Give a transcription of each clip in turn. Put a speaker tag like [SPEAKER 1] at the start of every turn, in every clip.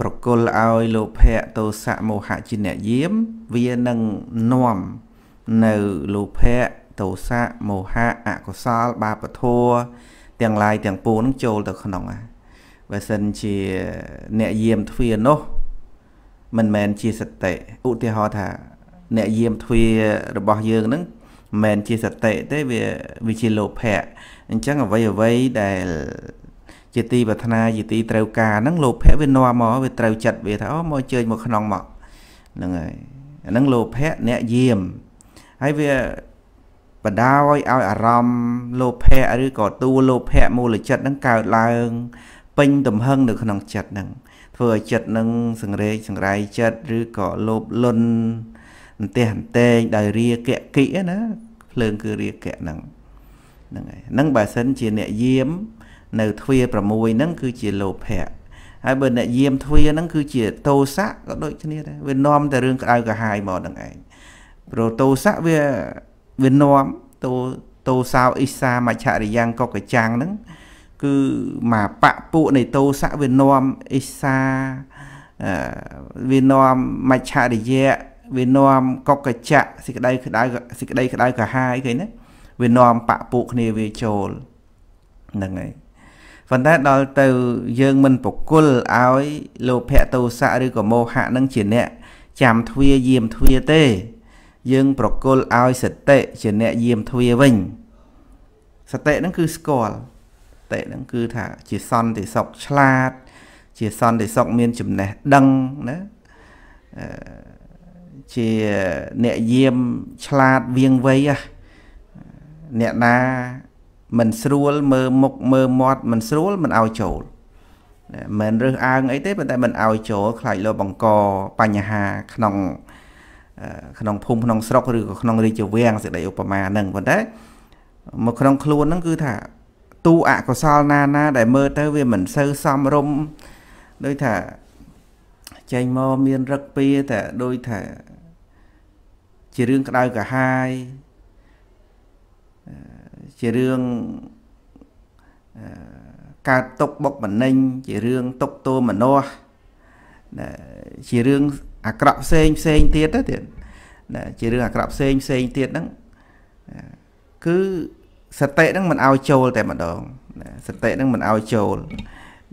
[SPEAKER 1] ប្រគល់ឲ្យលោភៈទោសៈមោហៈជាអ្នកយាមវានឹងនាំនៅលោភៈទោសៈមោហៈអកុសលបាបធัวទាំងឡាយទាំងពួងនឹងចូលទៅក្នុងហ្នឹងបើសិនជាអ្នកយាមទ្វានោះមិនមែនជាសតិឧទាហរណ៍ថាអ្នកយាមទ្វារបស់យើងហ្នឹងមិនមែនជាសតិទេវាវាជាលោភៈអញ្ចឹងអ្វីអ្វីដែលជាទីប្រាថ្នាជាទីត្រូវការហ្នឹងលោភៈវានាំមកវាត្រូវចិត្តវាថាអូមកជើញមកក្នុងមកហ្នឹងហើយអាហ្នឹងលោភៈអ្នកយាមហើយវាបដោយឲ្យអារម្មណ៍លោភៈឬក៏តួលោភៈមូលចិត្តហ្នឹងកើតឡើងពេញទំហឹងនៅក្នុងចិត្តហ្នឹងធ្វើឲ្យចិត្តហ្នឹងសង្រេងសង្រៃចិត្តឬក៏លោភលន់អន្តេះអន្តេងដោយរាគៈគិណាភ្លើងគឺរាគៈហ្នឹងហ្នឹងហើយហ្នឹងបើសិនជាអ្នកយាមនៅទ្វារ6ហ្នឹងគឺជាលោភៈហើយបើអ្នកយាមទ្វារហ្នឹងគឺជាតោសៈក៏ដូចគ្នាដែរវានាំតែរឿងក្តៅក្រហាយមកហ្នឹងឯងព្រោះតោសៈវាវានាំតោតោសោអ៊ីសាមច្ឆរិយ៉ាងកកចាំងហ្នឹងគឺមកបពពួកនៃតោសៈវានាំអ៊ីសាវានាំមច្ឆរិយៈវានាំកកចៈសេចក្តីក្តៅសេចក្តីក្តៅក្រហាយគេណាវានាំបពពួកគ្នាវាចូលហ្នឹងហើយប៉ុន្តែដល់ទៅ យើងមិនប្រគល់ឲ្យលោភៈទោសៈឬក៏មោហៈនឹងជាអ្នកចាំទ្វាយាមទ្វាទេ យើង ប្រគល់ឲ្យសតិជាអ្នកយាមទ្វាវិញសតិហ្នឹងគឺស្គាល់តិហ្នឹងគឺថា ជាសន្តិសុខឆ្លាតជាសន្តិសុខមានចំណេះដឹងណាជាអ្នកយាមឆ្លាតវៀងវៃអ្នកណាមិនស្រួលមើលមុខមើលមាត់មិនស្រួលមិនឲ្យចូលមិនរើសអើងអីទេប៉ុន្តែមិនឲ្យចូលខ្លាចលោបង្កបញ្ហាក្នុងក្នុងភូមិក្នុងស្រុកឬក៏ក្នុងរាជវាំងសេចក្តីឧបមាហ្នឹងប៉ុន្តែមកក្នុងខ្លួនហ្នឹងគឺថាទូអកុសលណាណាដែលមើលទៅវាមិនសូវសមរម្យដូចថាចេញមកមានរឹកពីតែដូចថាជារឿងក្តៅក្រហាយជារឿងកើតទុកបុកម្នេញជារឿងទុកទោមនោះជារឿងអាក្រក់ផ្សេងផ្សេងទៀតទៅទៀតជារឿងអាក្រក់ផ្សេងផ្សេងទៀតហ្នឹងគឺសតិហ្នឹងមិនឲ្យចូលតែម្ដងសតិហ្នឹងមិនឲ្យចូល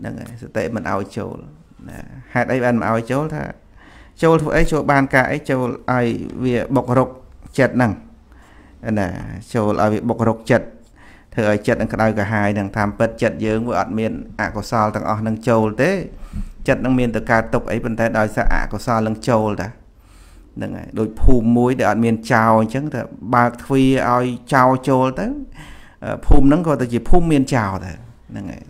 [SPEAKER 1] ហ្នឹងហើយសតិមិនឲ្យចូលហេតុអីបានមិនឲ្យចូលថា ចូលធ្វើអីចូលបាន ការអីចូលឲ្យវាបុករុកចិត្តហ្នឹងណាចូលឲ្យវាបុករុកចិត្តធ្វើឲ្យចិត្តនឹងក្តៅក្រហាយនឹងតាមពិតចិត្តយើងវាអត់មាន អកុសលទាំងអស់នឹងចូលទេចិត្តនឹងមានតែការຕົកអីប៉ុន្តែដោយសារអកុសលនឹងចូលតាហ្នឹងហើយដូចភូមិមួយដែលអត់មានចោអញ្ចឹងតែបើកទ្វារឲ្យចោចូលទៅភូមិហ្នឹងក៏ទៅជាភូមិមានចោទៅហ្នឹងហើយ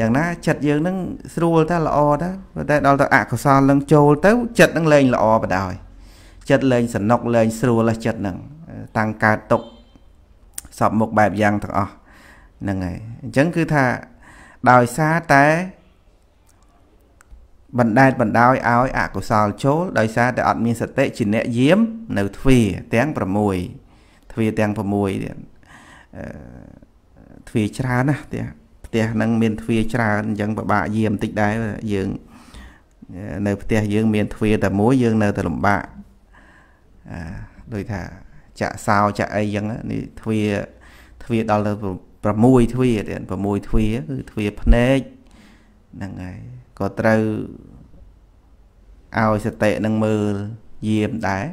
[SPEAKER 1] យ៉ាងណាចិត្តយើងហ្នឹងស្រួលតែល្អតែប៉ុន្តែដល់ទៅអកុសលនឹងចូលទៅ ចិត្តនឹងលែងល្អបដ ாய் ចិត្តលែងសំណុកលែងស្រួលចិត្តហ្នឹងតាំងកើតទុកសពមុខបែបយ៉ាងទាំងអស់ហ្នឹងហើយអញ្ចឹងគឺថាដោយសារតែបណ្ដែតបណ្ដោយឲ្យអកុសលចូលដោយសារតែអត់មានសតិជាអ្នកយាមនៅទ្វាទាំង6ទ្វាទាំង6ទៀតទ្វាច្រើនណាស់ផ្ទះផ្ទះហ្នឹងមានទ្វាច្រើនអញ្ចឹងពិបាកយាមតិចដែរយើងនៅផ្ទះយើងមានទ្វាតែមួយយើងនៅតែលំបាកអឺដោយថាចាក់សោចាក់អីចឹងនេះទ្វាទ្វាដល់ទៅ6ទ្វាទៀត6ទ្វាគឺទ្វាភ្នែកហ្នឹងហើយក៏ត្រូវឲ្យសតិនឹងមើលយាមដែរ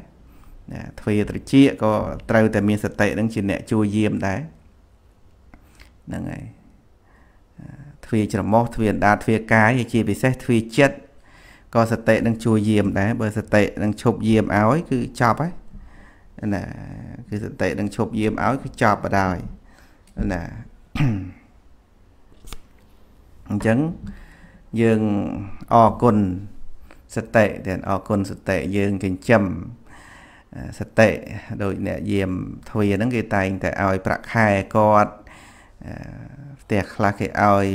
[SPEAKER 1] ណាទ្វាត្រជាក៏ត្រូវតែមានសតិនឹងជាអ្នកជួយយាមដែរហ្នឹងហើយទ្វាច្រមុះទ្វាអណ្ដាតទ្វាកាយជាពិសេសទ្វាចិត្តក៏សតិនឹង ជួយយាមដែរបើសតិនឹងឈប់យាមឲ្យគឺចប់ហើយណាគឺសតិនឹងឈប់យាមឲ្យគឺចប់បណ្ដោយណាអញ្ចឹងយើងអរគុណសតិទាំងអរគុណសតិយើងចិញ្ចឹមសតិដោយអ្នកយាមទ្វាហ្នឹងគេតែងតែឲ្យ ប្រាក់ខែគាត់ផ្ទះខ្លះគេឲ្យ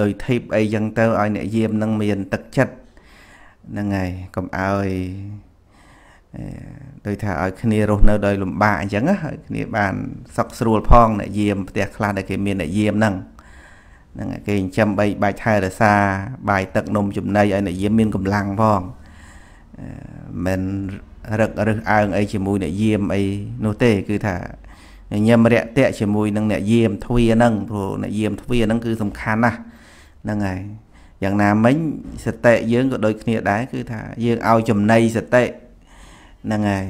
[SPEAKER 1] លុយធីបអីចឹងទៅឲ្យអ្នកយាមនឹងមាន ទឹកចិត្តហ្នឹងហើយកុំឲ្យដោយថាឲ្យគ្នារស់នៅដោយលំបាកអញ្ចឹងហើយគ្នាបានសុខស្រួលផងអ្នកយាមផ្ទះខ្លះដែលគេមានអ្នកយាមហ្នឹងហ្នឹងគេចិញ្ចឹមបីបាច់ថែរក្សាបាយទឹកនំចំណីឲ្យអ្នកយាមមានកម្លាំងផងមិនរឹករើសអើងអីជាមួយអ្នកយាមអីនោះទេគឺថាញញឹមរយៈតៈជាមួយនឹងអ្នកយាមទ្វាហ្នឹងព្រោះអ្នកយាមទ្វាហ្នឹងគឺសំខាន់ណាស់ហ្នឹងហើយយ៉ាងណាមិញសតិយើងក៏ដូចគ្នាដែរគឺថាយើងឲ្យចំណីសតិហ្នឹងហើយ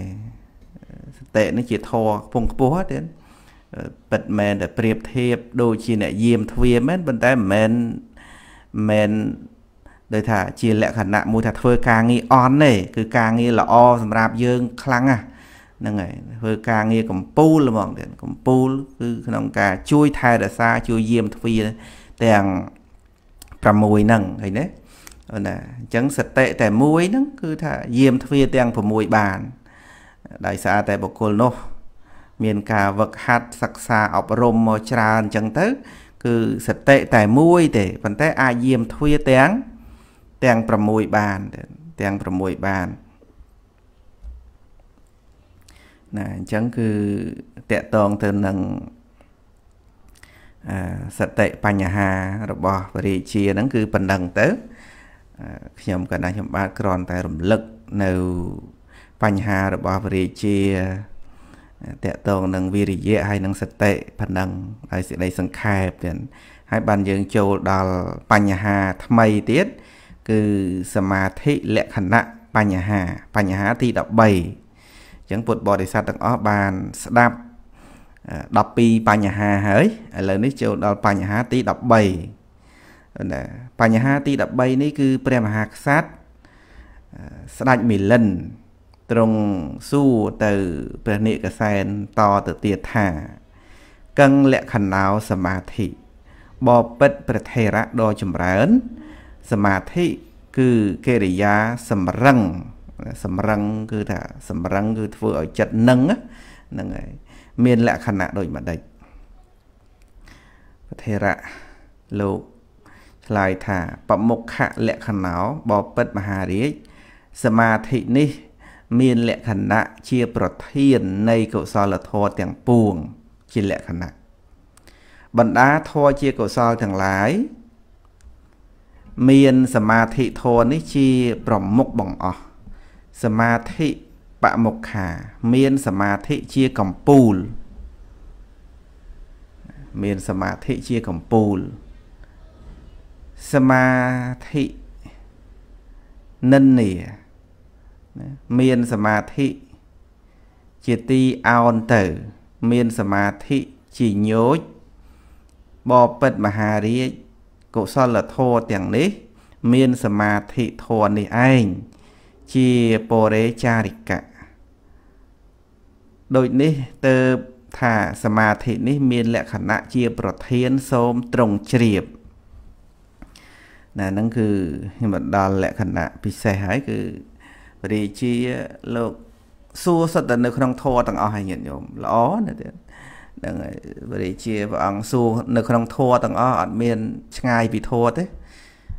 [SPEAKER 1] សតិនេះជាធរខ្ពង់ខ្ពស់ទៀតពិតមែនតែប្រៀបធៀបដូចជាអ្នកយាមទ្វាមែនប៉ុន្តែមិនមែនមែនដោយថាជា លក្ខណៈមួយថាធ្វើការងារអន់ទេគឺការងារល្អ សម្រាប់យើងខ្លាំងណាស់ហ្នឹងហើយធ្វើការងារកម្ពូលហ្មងទៀតកម្ពូល គឺក្នុងការជួយថែរក្សាជួយយាមទ្វាទាំង6ហ្នឹងឃើញទេអូណាអញ្ចឹងសតិតែមួយហ្នឹងគឺថាយាមទ្វាទាំង6បានដោយសារតែបុគ្គលនោះមានការវឹកហាត់សិក្សាអប់រំមកច្រើនអញ្ចឹងទៅគឺសតិតែមួយទេប៉ុន្តែអាចយាមទ្វាទាំងទាំង6បានទាំង6បានណាអញ្ចឹងគឺតកតងទៅនឹងសតិបញ្ហារបស់ពរិជាហ្នឹងគឺប៉ុណ្ណឹងទៅខ្ញុំកណ្ដាលខ្ញុំបាទគ្រាន់តែរំលឹកនៅបញ្ហារបស់វរាជាតកតងនឹងវិរិយៈហើយនឹងសតិប៉ុណ្ណឹងហើយសេចក្តីសង្ខេបទៀតហើយបានយើងចូលដល់បញ្ហាថ្មីទៀតគឺសមាធិលក្ខណៈបញ្ហា បញ្ហាទី13អញ្ចឹងពុទ្ធបរិស័ទទាំងអស់បានស្ដាប់12បញ្ហាហើយឥឡូវនេះចូលដល់បញ្ហាទី13ណាបញ្ហាទី13នេះគឺព្រះមហាក្សត្រស្ដេចមីលិនទ្រង់សួរទៅព្រះនាយកសែនតទៅទៀតថាកឹងលក្ខណោសមាធិបបិទ្ធព្រះថេរៈដ៏ចម្រើន សមាធិគឺកិរិយាសម្រឹងសម្រឹងគឺថាសម្រឹងគឺធ្វើឲ្យចិត្តនឹងហ្នឹងហើយមានលក្ខណៈដូចម្ដេចព្រះថេរៈលោកឆ្លើយថាបមុខៈលក្ខណោបពិតមហារាជសមាធិនេះ មាន លក្ខណៈជាប្រធាននៃកុសលធម៌ទាំងពួង ជាលក្ខណៈបណ្ដាធម៌ជាកុសលទាំងឡាយមានសមាធិធម៌នេះជា ប្រមុខបង្អស់សមាធិបមុខា មានសមាធិជាកំពូល មានសមាធិជាកំពូលសមាធិនិន្នាមានសមាធិជាទីអោនទៅ មានសមាធិជាញោចបបិទ្ធមហារាជកុសលធម៌ទាំងនេះមានសមាធិធម៌នេះឯងជាបរិចារិកៈដូចនេះទៅថាសមាធិនេះមានលក្ខណៈជាប្រធានសូមត្រង់ជ្រាបណាហ្នឹងគឺខ្ញុំដល់លក្ខណៈពិសេសហើយគឺព្រះរាជាលោកសួរសិតតែនៅ ក្នុងធម៌ទាំងអស់ហើយញាតិញោមល្អណាស់ទៀតហ្នឹងហើយព្រះរាជាព្រះអង្គសួរនៅក្នុងធម៌ទាំងអស់អត់មាន ឆ្ងាយពីធម៌ទេ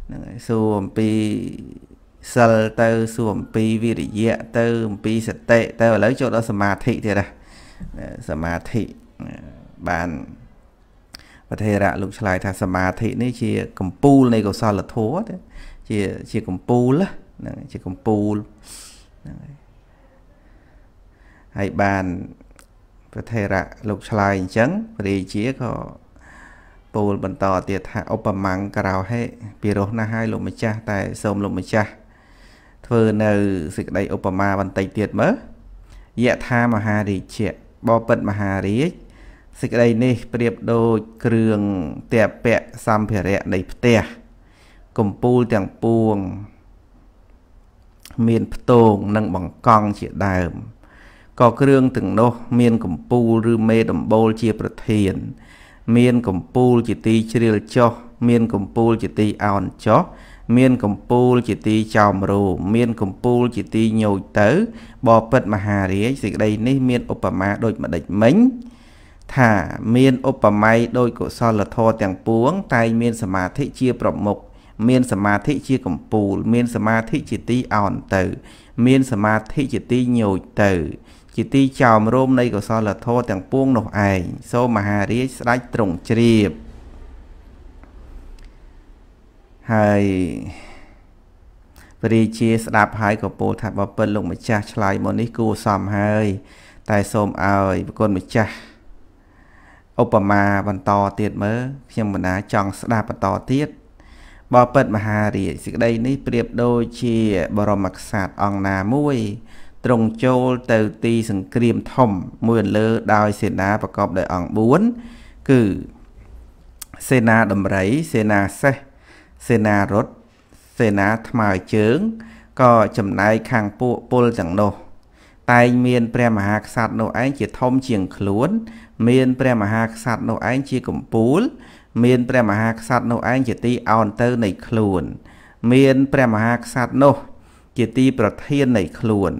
[SPEAKER 1] ហ្នឹងហើយសួរអំពីសិលទៅសួរអំពីវិរិយៈទៅអំពីសតិទៅឥឡូវចូលដល់សមាធិទៀតណាសមាធិបានព្រះថេរៈលោកឆ្លើយថាសមាធិនេះជាកម្ពូល នៃកុសលធម៌ជាជាកម្ពូលហ្នឹងជាកម្ពូលហ្នឹងហើយហើយបានព្រះថេរៈលោកឆ្លើយអញ្ចឹងព្រះរាជាក៏ពោលបន្តទៀតថាឧបមាំងក្រៅហេពិរោះណាស់ហើយលោកម្ចាស់តែសូមលោកម្ចាស់ធ្វើនៅសេចក្តីឧបមាបន្តិចទៀតមើលយៈថាមហារាជៈបបិទ្ធមហារាជៈសេចក្តីនេះប្រៀបដូចគ្រឿងទាបៈសម្ភារៈនៃផ្ទះកំពូលទាំងពួង មានផ្ទងនិងបង្កង់ជាដើមក៏គ្រឿងទាំងនោះមានកំពូលឬមេដំបូលជាប្រធាន មានកំពូលជាទីជ្រាលចុះមានកំពូលជាទីអោនចុះមានកំពូលជាទីចោមរោមមានកំពូលជាទីញោចទៅបបិទ្ធមហារាជសេចក្តីនេះមានឧបមាដូចម្ដេចមិញថាមានឧបមាដោយកុសលធម៌ទាំងពួងតែងមានសមាធិជាប្រមុខមានសមាធិជាកំពូល មានសមាធិ ជាទីអន់ទៅ មានសមាធិជាទីញោចទៅ ជាទីចោមរោមនៃកុសលធម៌ទាំងពួងនោះឯងសូមមហារាជស្ដេចទ្រង់ជ្រាបហើយព្រះរាជាស្ដាប់ហើយក៏ពោលថាបើពិតលោកម្ចាស់ឆ្លើយមកនេះគួរសមហើយ តែ សូមឲ្យប្រគុណម្ចាស់ឧបមាបន្តទៀតមើលខ្ញុំមិនដាចង់ស្ដាប់បន្តទៀតបបិទ្ធមហារាជសេចក្តីនេះប្រៀបដូចជាបរមក្សត្រអង្គណាមួយទ្រង់ចូលទៅទីសង្គ្រាមធំមួយលើ ដោយសេនាប្រកបដោយអង្គ4គឺសេនាដំរីសេនាសេះសេនារថសេនាថ្មើរជើងក៏ចំណាយខាងពួកពលទាំងនោះតែងមានព្រះមហាក្សត្រនោះឯងជាធំជាងខ្លួន មាន ព្រះមហាក្សត្រនោះឯងជាកំពូល មានព្រះមហាក្សត្រនោះឯងជាទីអោនទៅនៃខ្លួនមាន ព្រះមហាក្សត្រនោះ ជាទីប្រធាននៃខ្លួន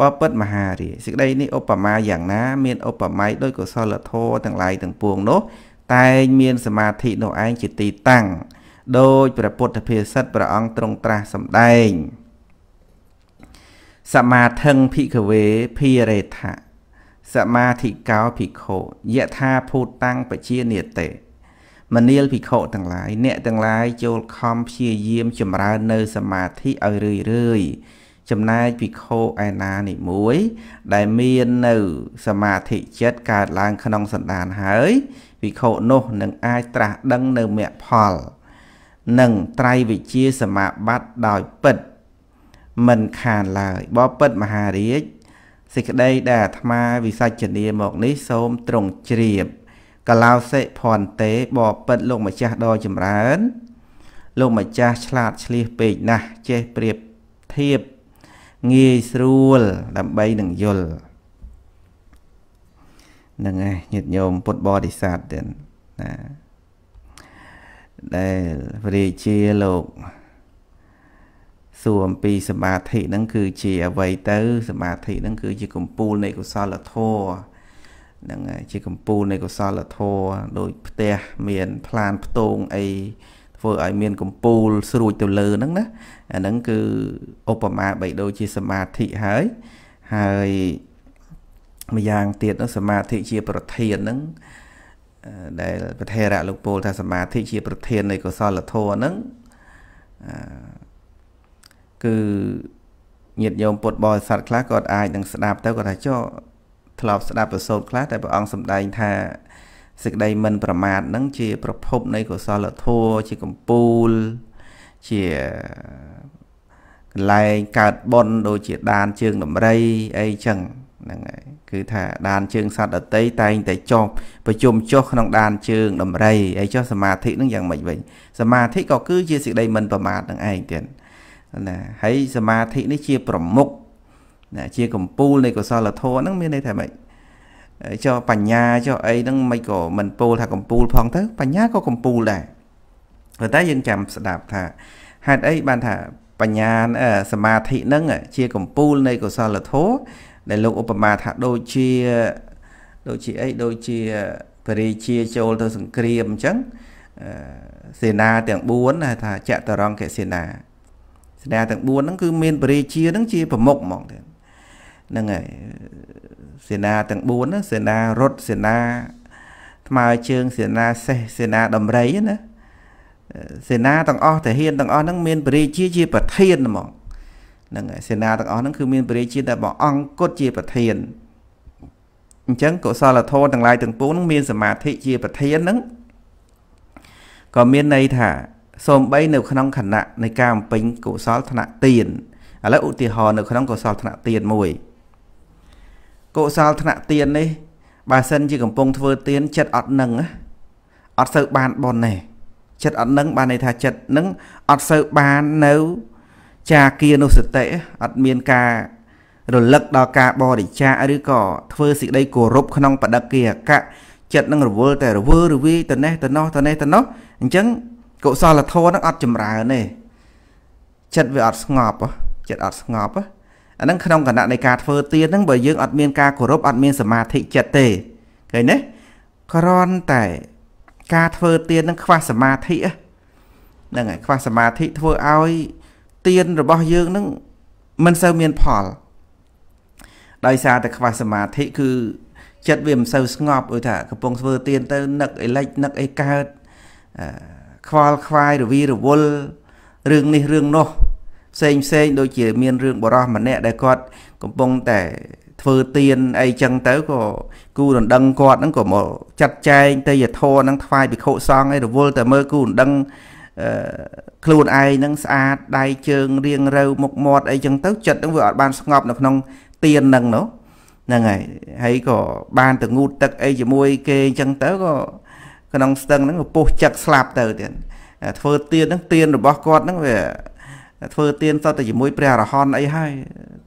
[SPEAKER 1] បបិទ្ធមហារាជសេចក្តីនេះឧបមាយ៉ាងណាមានឧបមាដោយកុសលធម៌ទាំងឡាយទាំងពួងនោះតែងមានសមាធិនោះឯងជាទីតាំងដោយព្រះពុទ្ធភាសិតព្រះអង្គទ្រង់ត្រាស់សម្ដែងសមាធិភិក្ខវេភិរេថៈសមាធិកោភិក្ខុយថាភូតាំងបជានិតិមនាលភិក្ខុទាំងឡាយអ្នកទាំងឡាយចូលខំព្យាយាមចម្រើននៅសមាធិឲ្យរឿយរឿយចំណែកភិក្ខុឯណានេះមួយ ដែលមាននៅសមាធិចិត្តកើតឡើងក្នុងសន្តានហើយភិក្ខុនោះនឹងអាចត្រាស់ដឹងនៅមគ្គផល និងត្រៃវិជាសមាបត្តិដោយពិតដមិនខានឡើយបបិទ្ធមហារាជសេចក្តីដែលអាត្មាវិសាជនាមកនេះសូមត្រង់ជ្រាបកឡោសិភន្ទេបបិទ្ធលោកម្ចាស់ដ៏ចម្រើន លោកម្ចាស់ឆ្លាតឆ្លៀសពេកណាស់ចេះប្រៀបធៀបងាយស្រួលដើម្បីនឹងយល់ហ្នឹងឯងញាតិញោមពុទ្ធបរិស័ទទៀតណាដែលព្រះរាជាលោកសួរអំពីសមាធិហ្នឹងគឺជាអ្វីទៅសមាធិហ្នឹងគឺជាកំពូលនៃកុសលធម៌ហ្នឹងហើយជាកំពូលនៃកុសលធម៌ដូចផ្ទះមានផ្លានផ្ទងអីធ្វើឲ្យមានកំពូលស្រួចទៅលើហ្នឹងណាអាហ្នឹងគឺឧបមាបីដូចជាសមាធិហើយហើយម្យ៉ាងទៀតនោះសមាធិជាប្រធានហ្នឹងដែលប្រធារៈលោកពលថាសមាធិជាប្រធាននៃកុសលធម៌ហ្នឹងគឺញាតិញោមពុទ្ធបរិស័ទខ្លះគាត់អាចនឹងស្ដាប់ទៅគាត់ថាចុះធ្លាប់ស្ដាប់ប្រសូតខ្លះតែព្រះអង្គសម្ដែង ថាសេចក្តីមិនប្រមាទនឹងជា ប្រភពនៃកុសលធម៌ជាកម្ពូលជាកន្លែងកើតបុណ្យដូចជាដាន ជើងដំរីអីចឹងហ្នឹងហើយគឺថា ដានជើងសត្វអតីតែងតែចុះប្រជុំចុះក្នុងដាន ជើងដំរីអីចុះសមាធិហ្នឹងយ៉ាងម៉េចវិញ សមាធិក៏គឺជាសេចក្តីមិនប្រមាទនឹងឯងទៀតណាហើយសមាធិនេះជា ប្រមុខណាជាកម្ពូលនៃកុសលធម៌ហ្នឹងមានន័យថាម៉េចចុះបញ្ញាចុះអីហ្នឹងមិនក៏មិនពោលថាកម្ពូលផងទៅបញ្ញាក៏កម្ពូលដែរប៉ុន្តែយើងចាំស្ដាប់ថាហេតុអីបានថាបញ្ញាសមាធិហ្នឹងជាកម្ពូលនៃកុសលធម៌ដែលលោកឧបមាថាដូចជាដូចជាអីដូចជាបរិជាចូលទៅសង្គ្រាមអញ្ចឹងសេនាទាំង4ហៅថាចតរង្គសេនាស្នេហាទាំង4ហ្នឹងគឺ មានបរិជាហ្នឹងជាប្រមុខហ្មងទៅហ្នឹងហើយសេនាទាំង4ហ្នឹងសេនារត់សេនាថ្មើរជើងសេនាសេះសេនាដំរីណាសេនាទាំងអស់ទាហានទាំងអស់ហ្នឹងមានបរិជាជាប្រធានហ្មងហ្នឹងហើយសេនាទាំងអស់ហ្នឹងគឺមានបរិជាតែព្រះអង្គគាត់ជាប្រធានអញ្ចឹងកុសលធម៌ទាំងឡាយទាំងពួងហ្នឹងមានសមាធិជាប្រធានហ្នឹងក៏មានន័យថាសូម្បីនៅក្នុងខណៈនៃការបំពេញកុសលធនៈទានឥឡូវឧទាហរណ៍នៅក្នុងកុសលធនៈទានមួយកុសលធនៈទាននេះបើសិនជាកំពុងធ្វើទានចិត្តអត់នឹងអត់សូវបានបនទេចិត្តអត់នឹងបានន័យថាចិត្តនឹងអត់សូវបាននៅ ចាគានុសតិអត់មានការ រលឹកដល់ការបរិច្ចាគឬក៏ធ្វើសេចក្តីគោរពក្នុងបដិគិអកៈចិត្តនឹងរវល់តែរវើរវាយតណេះតណោះតណេះតណោះអញ្ចឹងកុសលធម៌ហ្នឹងអត់ចម្រើនទេចិត្តវាអត់ស្ងប់ចិត្តអត់ស្ងប់អាហ្នឹងក្នុងគណៈនៃការធ្វើទៀនហ្នឹងបើយើងអត់មានការគោរពអត់មានសមាធិចិត្តទេឃើញទេគ្រាន់តែការធ្វើទៀនហ្នឹងខ្វះសមាធិហ្នឹងហើយខ្វះសមាធិធ្វើឲ្យទៀនរបស់យើងហ្នឹងមិនសូវមានផលដោយសារតែខ្វះសមាធិគឺចិត្តវាមិនសូវស្ងប់ដូចថាកំពុងធ្វើទៀនទៅនឹកអេលិចនឹកអីកើតអឺខ្វល់ខ្វាយរវីរវល់រឿងនេះរឿងនោះផ្សេងផ្សេងដូចជា មាន រឿងបរោះម្នាក់ដែលគាត់ កំពុងតែធ្វើទៀនអីចឹងទៅក៏គូដណ្ដឹងគាត់ហ្នឹងក៏មកចាត់ចែងទេយធរហ្នឹងថ្វាយភិក្ខុសង្ឃអីរវល់តែមើលគូដណ្ដឹងខ្លួនឯងហ្នឹងស្អាតដៃជើងរៀងរូវមុខមាត់អីចឹងទៅ ចិត្តហ្នឹងវាអត់បានស្ងប់នៅក្នុងទៀនហ្នឹងនោះហ្នឹងហើយហើយក៏បានទៅងូតទឹកអីជាមួយគេអញ្ចឹងទៅក៏ក្នុងស្ទឹងហ្នឹងពុះចឹកស្លាប់ទៅទៀតធ្វើទៀនហ្នឹងទៀនរបស់គាត់ហ្នឹងវា ធ្វើទៀនសតតែជាមួយព្រះអរហន្តអីហើយ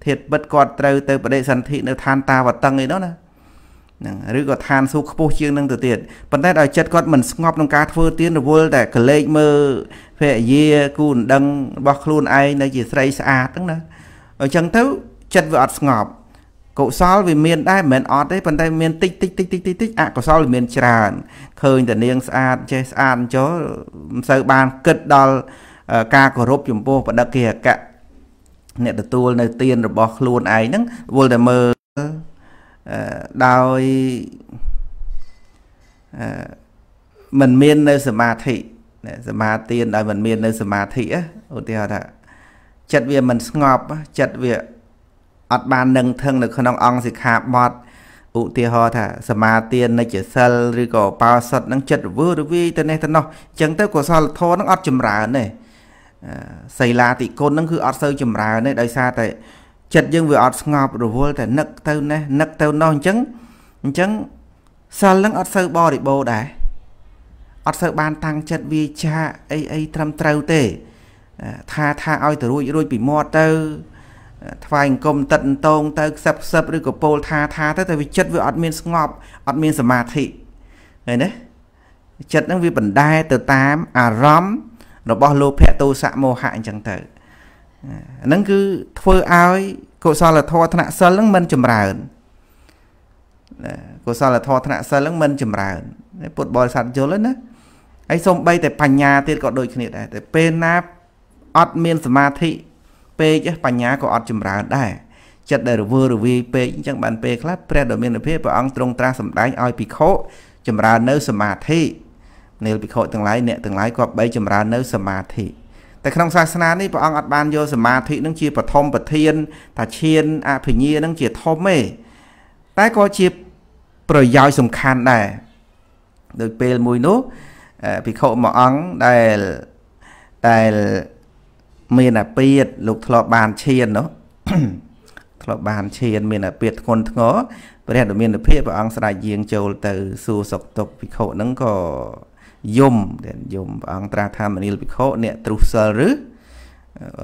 [SPEAKER 1] ធាតពិតគាត់ត្រូវទៅបដិសន្ធិនៅឋានតាវតឹងអីនោះណាហ្នឹងឬក៏ឋានសួគ៌ខ្ពស់ជាងនឹងទៅទៀតប៉ុន្តែដល់ចិត្តគាត់មិនស្ងប់ក្នុងការធ្វើទៀនរវល់តែកលេចមើលភរិយាគូដណ្ដឹងរបស់ខ្លួនឯងនៅជាស្រីស្អាតហ្នឹងណាអញ្ចឹងទៅចិត្តវាអត់ស្ងប់កុសលវាមានដែរមិនអត់ទេប៉ុន្តែមានតិចតិចតិចតិចតិចតិចអកុសលវាមានច្រើនឃើញតានាងស្អាតចេះស្អាតចូលមិនសូវបានគិតដល់ការគោរពចំពោះបដិគិអកៈអ្នកទទួល នៅទានរបស់ខ្លួនឯងហ្នឹងវល់តែមើលដោយមិនមាននៅសមាធិសមាទានដោយមិនមាននៅសមាធិឧទាហរណ៍ថាចិត្តវាមិនស្ងប់ចិត្តវាអត់បាននឹងថឹងនៅក្នុងអង្គសិក្ខាបទឧទាហរណ៍ថា សមាទានិច្ចសិលឬក៏បោសុតនឹងចិត្តរវើរវាយទៅនេះទៅនោះអញ្ចឹងទៅកុសលធម៌នឹងអត់ចម្រើនទេសីលាតិគុណនឹងគឺអត់សូវចម្រើនទេដោយសារតែចិត្តយើងវាអត់ស្ងប់រវល់តែនឹកទៅនេះនឹកទៅនោះអញ្ចឹងអញ្ចឹងសិលនឹងអត់សូវបរិបូរដែរអត់សូវបានតាំងចិត្តវាចាអីអីត្រឹមត្រូវទេ ថាថាឲ្យទៅរួចរួចពីមាត់ទៅថ្វាយអង្គមតិតតងទៅខ្សឹបខ្សឹបឬក៏ពោលថាថាទៅតែវាចិត្តវាអត់មានស្ងប់អត់មានសមាធិឃើញទេចិត្តហ្នឹងវាបណ្ដែទៅតាម អារម្មណ៍របស់លោភៈទោសៈមោហៈអញ្ចឹងទៅហ្នឹងគឺធ្វើឲ្យកុសលធម៌ថ្នាក់សិលហ្នឹងមិន ចម្រើនកុសលធម៌ថ្នាក់សិលហ្នឹងមិនចម្រើនពុទ្ធបរិស័ទយល់ណាហើយសំបីតែបញ្ញាទៀតក៏ដូចគ្នាដែរតែពេលណាអត់មានសមាធិពេកបញ្ញាក៏អត់ចម្រើនដែរចិត្តដែលរវើរវាយពេកអញ្ចឹងបានពេលខ្លះព្រះដ៏មានភាពព្រះអង្គទ្រង់ត្រាស់សម្ដែងឲ្យភិក្ខុចម្រើននៅ សមាធិនាលភិក្ខុទាំងឡាយអ្នកទាំងឡាយគប្បី ចម្រើននៅសមាធិតែក្នុងសាសនានេះព្រះអង្គអត់បានយកសមាធិនឹងជាបឋមប្រធាន ថាឈានអភិញ្ញានឹងជាធំទេតែក៏ជាប្រយោជន៍សំខាន់ដែរដោយពេលមួយនោះភិក្ខុមួយអង្គដែលដែលមានអាពាតលោកធ្លាប់បានឈាននោះធ្លាប់បានឈានមានអាពាតធ្ងន់ធ្ងរព្រះដ៏មានភិព្រះអង្គស្ដេចយាងចូល ទៅសួរសុខទុក្ខភិក្ខុហ្នឹងក៏យំដែលយំព្រះអង្គត្រាថាមនាលភិក្ខុអ្នកទ្រុសិលឬ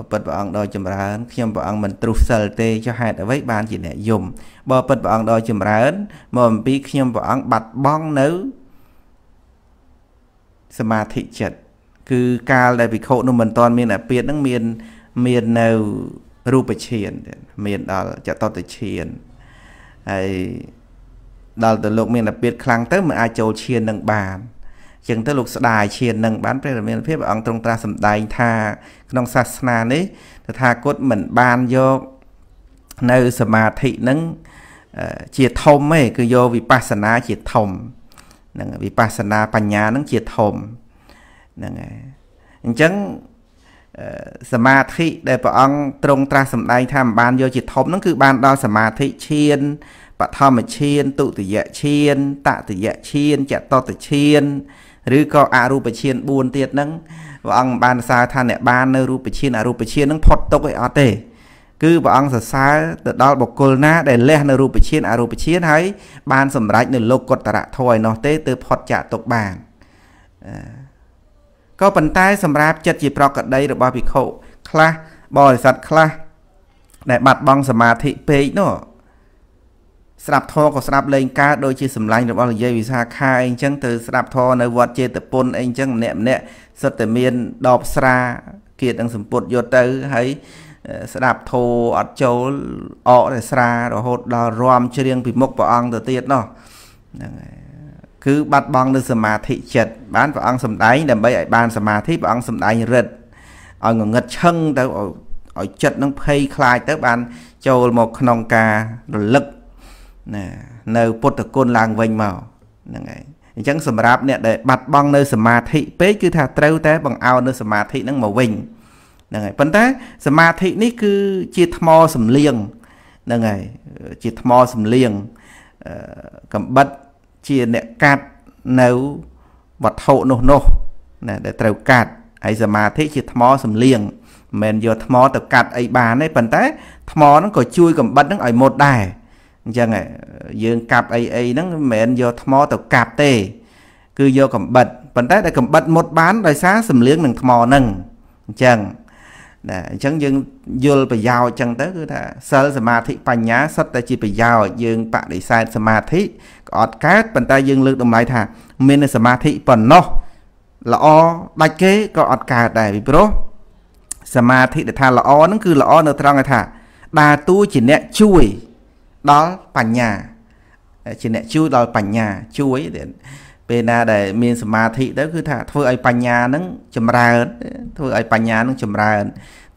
[SPEAKER 1] ពិតព្រះអង្គដ៏ចម្រើនខ្ញុំព្រះអង្គមិនទ្រុសិលទេចុះហេតុអ្វីបានជាអ្នកយំបើពិតព្រះអង្គដ៏ចម្រើនមកអំពីខ្ញុំព្រះអង្គបាត់បង់នៅសមាធិចិត្តគឺកាលដែលភិក្ខុនោះមិនទាន់មានអាពាធនឹងមានមាននៅរូបឈានមានដល់ចតតឈានហើយដល់ទៅលោកមានអាពាធខ្លាំងទៅមិនអាចចូលឈាននឹងបានចឹងទៅលោកស្ដាយឈាននឹងបានព្រះរាមាភិបអង្គទ្រង់ត្រាស់សម្ដែងថា ក្នុងសាសនានេះតថាគតមិនបានយកនៅសមាធិនឹងជាធំទេគឺយកវិបស្សនាជាធំនឹងវិបស្សនាបញ្ញានឹងជាធំហ្នឹងហើយអញ្ចឹងសមាធិដែលព្រះអង្គទ្រង់ត្រាស់សម្ដែងថាមិនបានយកជាធំហ្នឹងគឺបានដល់សមាធិឈានបឋមឈានទុតិយឈានតតិយឈានចតតឈានឬក៏អរូបឈាន4ទៀតហ្នឹងព្រះអង្គបានសរសើរថាអ្នកបាននៅរូបឈាន អរូបឈានហ្នឹងផុតទុកឯអត់ទេ គឺព្រះអង្គសរសើរទៅដល់បុគ្គលណា ដែលលះនៅរូបឈាន អរូបឈានហើយបានសម្រេចនៅលោកុត្តរធម៌ឯនោះទេទើបផុតចាកទុកបានអឺក៏ប៉ុន្តែសម្រាប់ចិត្តជាប្រកដីរបស់ភិក្ខុខ្លះបរិស័ទខ្លះដែលបាត់បង់សមាធិពេកនោះស្ដាប់ធម៌ក៏ស្ដាប់លេងកើដូចជាសម្លាញ់របស់លោកយាយវិសាខាអីចឹង ទៅស្ដាប់ធម៌នៅវត្តចេតពុនអីចឹងម្នាក់ម្នាក់សិតតែមាន ដបស្រាគៀតនឹងសម្ពុតយកទៅហើយស្ដាប់ធម៌អត់ចូលអកតែស្រារហូតដល់រំច្រៀងពីមុខព្រះអង្គទៅទៀតនោះហ្នឹងហើយគឺបាត់បង់នូវសមាធិចិត្តបានព្រះអង្គសំដែងដើម្បីឲ្យបានសមាធិព្រះអង្គសំដែងរិទ្ធឲ្យងងឹតឈឹងទៅឲ្យចិត្តនឹងភ័យខ្លាចទៅបាន ចូលមកក្នុងការរលឹកណានៅពុទ្ធគុណឡើងវិញមកហ្នឹងឯងអញ្ចឹងសម្រាប់អ្នកដែលបាត់បង់នៅសមាធិពេកគឺថាត្រូវតែបង្អោននៅសមាធិហ្នឹងមកវិញហ្នឹងហើយប៉ុន្តែ សមាធិនេះគឺជាថ្មសំលៀងហ្នឹងហើយជាថ្មសំលៀងកំបិតជាអ្នកកាត់នៅវត្ថុនោះនោះណាដែលត្រូវកាត់ហើយសមាធិជាថ្មសំលៀងមិនមែនយកថ្ម ទៅកាត់អីបានទេប៉ុន្តែ ថ្មហ្នឹងក៏ជួយកំបិតហ្នឹងឲ្យមុតដែរអញ្ចឹងយើងកាប់អីអីហ្នឹងមិនមែនយកថ្មទៅកាប់ទេ គឺយកកំបិតប៉ុន្តែដែលកំបិតមុតបានដោយសារសំលៀងនឹងថ្មហ្នឹងអញ្ចឹងណាអញ្ចឹងយើងយល់ប្រយោជន៍អញ្ចឹងទៅគឺថាសិលសមាធិបញ្ញាសុទ្ធតែជាប្រយោជន៍យើងបដិសេធសមាធិអត់កើតប៉ុន្តែយើងលើកតម្លៃថាមានសមាធិប៉ុណ្ណោះល្អដាច់គេក៏អត់កើតដែរពីព្រោះសមាធិដែលថាល្អហ្នឹងគឺល្អនៅត្រង់ថាដើរតួជាអ្នក ជួយដល់បញ្ញាជាអ្នកជួយដល់បញ្ញាជួយពេលណាដែលមាន សមាធិទៅគឺថាធ្វើឲ្យបញ្ញាហ្នឹងចម្រើន ធ្វើឲ្យបញ្ញាហ្នឹងចម្រើន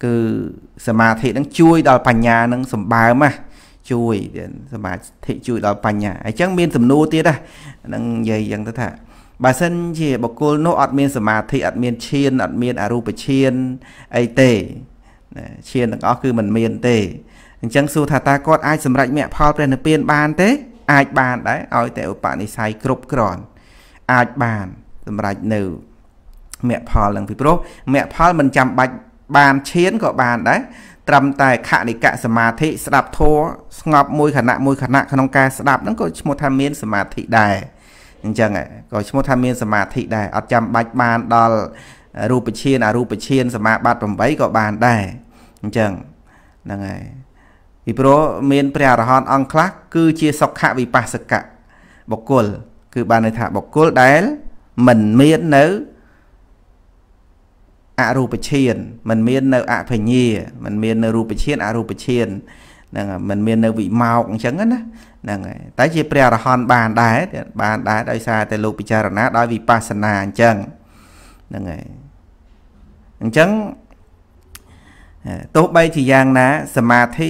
[SPEAKER 1] គឺសមាធិហ្នឹងជួយ ដល់បញ្ញាហ្នឹងសម្បើមណាជួយសមាធិជួយដល់បញ្ញាអញ្ចឹងមានសំណួរទៀតហ្នឹងនិយាយយ៉ាងទៅថាបើសិនជាបុគ្គលនោះអត់មានសមាធិអត់មានឈាន អត់មានអរូបឈានអីទេឈានទាំងអស់គឺមិនមានទេអញ្ចឹងសួរថាតើគាត់អាចសម្រេចមគ្គផលព្រះនិព្វានបានទេអាចបានដែរឲ្យតែឧបនិស្ស័យគ្រប់គ្រាន់អាចបានសម្រេចនៅមគ្គផលនឹងពីព្រោះមគ្គផលមិនចាំបាច់បានឈានក៏បានដែរត្រឹមតែខនិកសមាធិស្ដាប់ធម៌ស្ងប់មួយខណៈមួយខណៈក្នុងការស្ដាប់ហ្នឹងក៏ឈ្មោះថាមានសមាធិដែរអញ្ចឹងក៏ឈ្មោះថាមានសមាធិដែរអត់ចាំបាច់បានដល់រូបឈានអរូបឈានសមាបត្តិ8ក៏បានដែរអញ្ចឹងហ្នឹងហើយពីព្រោះមានព្រះអរហន្តអង្គខ្លះគឺជាសុខវិបស្សកៈបុគ្គល គឺបានន័យថាបុគ្គលដែលមិនមាននៅអរូបឈានมันមាននៅអភញាมันមាននៅរូបឈានអរូបឈានហ្នឹងมันមាននៅវិមោកអញ្ចឹងណាហ្នឹងហើយតែជាព្រះអរហន្តបានដែរបានដែរដោយសារតែលោកពិចារណាដោយវិបស្សនាអញ្ចឹងហ្នឹងហើយអញ្ចឹងទោះបីជាយ៉ាងណាសមាធិ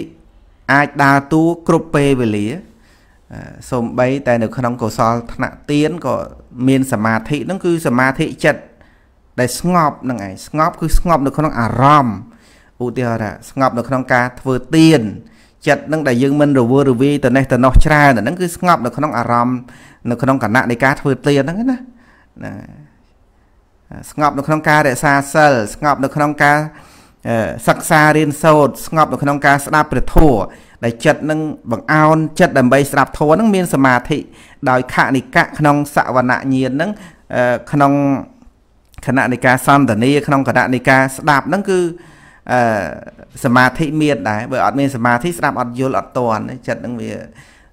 [SPEAKER 1] អាចដើរតួគ្រប់ពេលវេលា សូម្បី តែនៅក្នុងកុសលថ្នាក់ទៀនក៏មានសមាធិហ្នឹងគឺសមាធិចិត្តដែលស្ងប់នឹងឯងស្ងប់គឺស្ងប់នៅក្នុងអារម្មណ៍ឧទាហរណ៍ថាស្ងប់នៅក្នុងការធ្វើទៀនចិត្តនឹងដែលយើងមិនរវើរវាយទៅនេះទៅនោះច្រើនហ្នឹងគឺស្ងប់នៅក្នុងអារម្មណ៍នៅក្នុងគណៈនៃការធ្វើទៀនហ្នឹងណាណាស្ងប់នៅក្នុងការរក្សាសិលស្ងប់នៅក្នុងការសិក្សារៀនសូត្រស្ងប់នៅក្នុងការស្ដាប់ព្រះធម៌ដែលចិត្តនឹងបង្អោនចិត្តដើម្បីស្ដាប់ធម៌នឹងមានសមាធិដោយខនិកៈក្នុងសវនៈញាណនឹងក្នុងគណៈនៃការសន្តានាក្នុងគណៈនៃការស្ដាប់ហ្នឹងគឺអឺសមាធិមានដែរបើអត់មានសមាធិស្ដាប់អត់យល់អត់តាន់ចិត្តហ្នឹងវា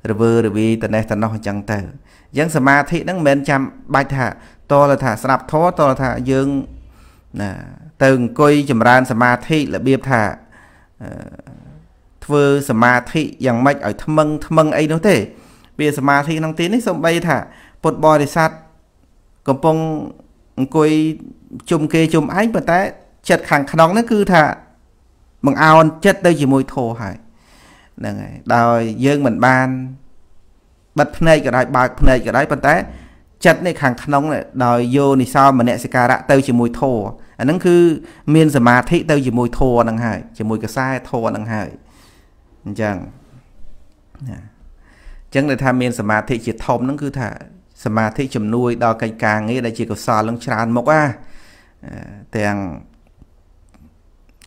[SPEAKER 1] រវើរវាយតេះតណោះអញ្ចឹងទៅអញ្ចឹងសមាធិហ្នឹងមិនចាំបាច់ថាតលថាស្ដាប់ធម៌តលថាយើងណាទៅអង្គុយចម្រើនសមាធិរបៀបថាធ្វើសមាធិយ៉ាងម៉េចឲ្យថ្មឹងថ្មឹងអីនោះទេវាសមាធិក្នុងទីនេះសំបីថា ពុទ្ធបរិស័ទកំពុងអង្គុយជុំគេជុំឯងប៉ុន្តែ ចិត្តខាងក្នុងហ្នឹងគឺថាបង្អោនចិត្តទៅជាមួយធោហើយហ្នឹងហើយដោយយើងមិនបានបិទភ្នែកក៏ដោយបើកភ្នែកក៏ដោយប៉ុន្តែ ចិត្តនេះខាងក្នុងដោយយោនិសោមនសិការៈទៅជាមួយធោអាហ្នឹងគឺមានសមាធិទៅជាមួយធោហ្នឹងហើយជាមួយកសែធោហ្នឹងហើយអញ្ចឹងណាអញ្ចឹងដែលថាមាន សមាធិជាធំហ្នឹងគឺថាសមាធិជំនួយដល់កិច្ចការងារដែលជាកុសលនឹងច្រើនមុខណាទាំង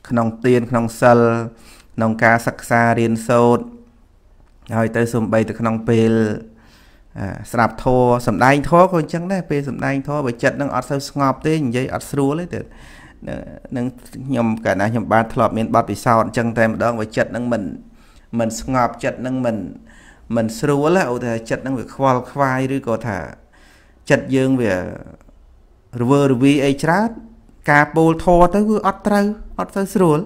[SPEAKER 1] ក្នុងទានក្នុងសិលក្នុងការសិក្សារៀនសូត្រហើយទៅសំបីទៅក្នុងពេលស្ដាប់ធម៌សំដែងធម៌ក៏អញ្ចឹងដែរពេលសំដែងធម៌បើចិត្តនឹងអត់សូវស្ងប់ទេនិយាយអត់ស្រួលទេនឹងខ្ញុំកាលណាខ្ញុំបានធ្លាប់មានបទពិសោធន៍អញ្ចឹងតែម្ដងបើចិត្តនឹងមិនមិនស្ងប់ចិត្តនឹងមិនមិនស្រួលឧទាហរណ៍ចិត្តហ្នឹងវាខ្វល់ខ្វាយឬក៏ថា ចិត្តយើងវារវើរវីអីច្រើនការពោលធေါ်ទៅគឺអត់ត្រូវអត់ទៅស្រួល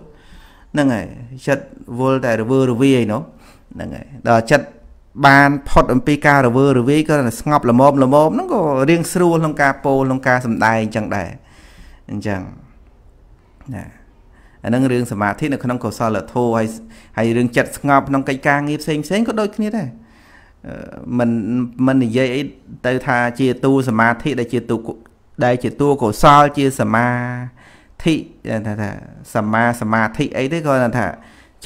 [SPEAKER 1] ហ្នឹងហើយចិត្តវល់តែរវើរវាយនោះហ្នឹងហើយដល់ចិត្តបានផុតអំពីការរវើរវាយក៏ស្ងប់ល្មមល្មមហ្នឹងក៏រៀងស្រួលក្នុងការពោលក្នុងការសំដែងអញ្ចឹងដែរអញ្ចឹងណាអានឹងរឿងសមាធិនៅក្នុងកុសលធម៌ហើយហើយរឿងចិត្តស្ងប់ក្នុងកិច្ចការងារផ្សេងផ្សេងក៏ដូចគ្នាដែរមិនមិននិយាយអីទៅថាជាទូសមាធិដែលជាទូដែលជាតួកុសលជាសមាធិថាថាសមាសមាធិអីទេក៏ថា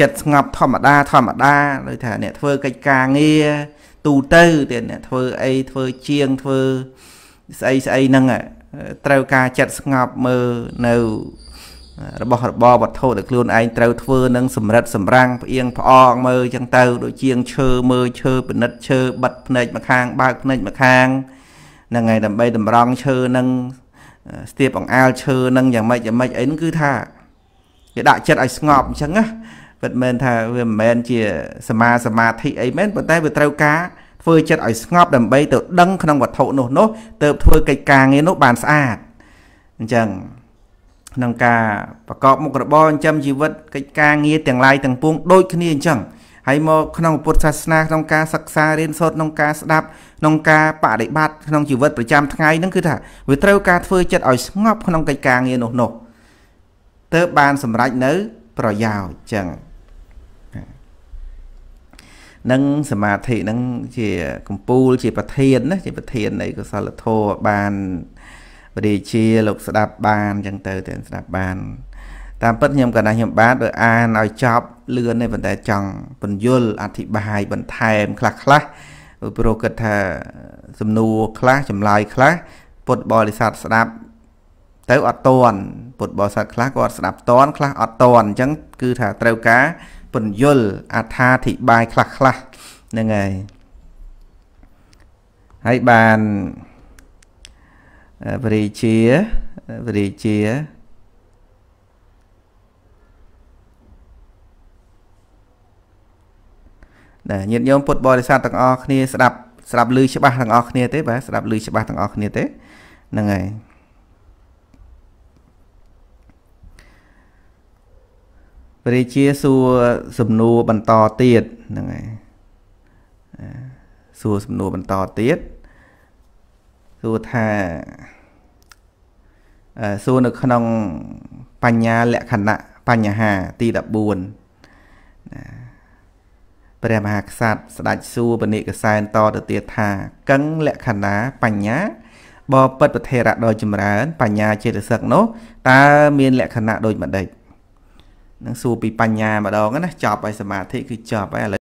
[SPEAKER 1] ចិត្តស្ងប់ធម្មតាធម្មតាដូចថាអ្នកធ្វើកិច្ចការងារទូទៅទៀតអ្នកធ្វើអីធ្វើជាងធ្វើស្អីស្អីហ្នឹងត្រូវការចិត្តស្ងប់មើលនៅរបស់របរវត្ថុដែលខ្លួនឯងត្រូវធ្វើនឹងសម្រិតសម្រាំងផ្អៀងផ្អងមើលអញ្ចឹងទៅដូចជាងឈើមើលឈើពិនិត្យឈើបិទភ្នែកម្ខាងបើកភ្នែកម្ខាងហ្នឹងហើយដើម្បីតម្រង់ឈើនឹងស្ទាបអង្អាលឈើនឹងយ៉ាងម៉េចយ៉ាងម៉េចអីហ្នឹងគឺថាគេដាក់ចិត្តឲ្យស្ងប់អញ្ចឹងណាពិតមែនថាវាមិនមែនជាសមាសមាធិអីមែនប៉ុន្តែវាត្រូវការធ្វើចិត្តឲ្យស្ងប់ដើម្បីទៅដឹងក្នុងវត្ថុនោះនោះទៅធ្វើកិច្ចការងារនោះបានស្អាតអញ្ចឹងក្នុងការប្រកបមុខរបរចិញ្ចឹមជីវិតកិច្ចការងារទាំងឡាយទាំងពួងដូចគ្នាអញ្ចឹងហើយមកក្នុងពុទ្ធសាសនាក្នុងការសិក្សារៀនសូត្រក្នុងការស្ដាប់ក្នុងការបដិបត្តិក្នុងជីវិតប្រចាំថ្ងៃហ្នឹងគឺថាវាត្រូវការធ្វើចិត្តឲ្យស្ងប់ក្នុងកិច្ចការងារនោះនោះទើបបានសម្រេចនៅ ប្រយោជន៍ចឹងនឹងសមាធិនឹងជាកម្ពូលជា ប្រធានណាជាប្រធាននៃកុសលធម៌បានអឺរាជាលោកស្ដាប់បានអញ្ចឹងទៅទៅស្ដាប់បានតាមពិតខ្ញុំក៏ណាស់ខ្ញុំបាទដោយអានឲ្យចប់លឿនទេប៉ុន្តែចង់ពន្យល់អធិប្បាយ បន្ថែម ខ្លះខ្លះព្រោះគិតថាសំណួរខ្លះចម្លើយខ្លះពុទ្ធបរិស័ទស្ដាប់ទៅអត់តន់ពុទ្ធបរិស័ទខ្លះក៏អត់ស្ដាប់តន់ខ្លះអត់តន់អញ្ចឹងគឺថាត្រូវការពន្យល់អត្ថាធិប្បាយខ្លះខ្លះហ្នឹងហើយហើយបានវរិជាវរិជាដែលញាតិញោមពុទ្ធបរិស័ទទាំងអស់គ្នាស្ដាប់ស្ដាប់ឮច្បាស់ទាំងអស់គ្នាទេ បាទស្ដាប់ឮច្បាស់ទាំងអស់គ្នាទេហ្នឹងហើយព្រះជាសួរសំណួរបន្តទៀតហ្នឹងហើយសួរសំណួរបន្តទៀតសួរថាអឺសួរនៅក្នុងបញ្ញាលក្ខណៈបញ្ហាទី14ណាព្រះមហាក្សត្រស្ដេចសួរបនិកសែនតទៅទៀតថាកឹងលក្ខណាបញ្ញាបបិទ្ធពធរៈដ៏ចម្រើន បញ្ញាចិត្តសឹកនោះតើមានលក្ខណៈដូចម្ដេចនឹងសួរពីបញ្ញាម្ដងណាចប់ហើយសមាធិគឺចប់ហើយឥឡូវ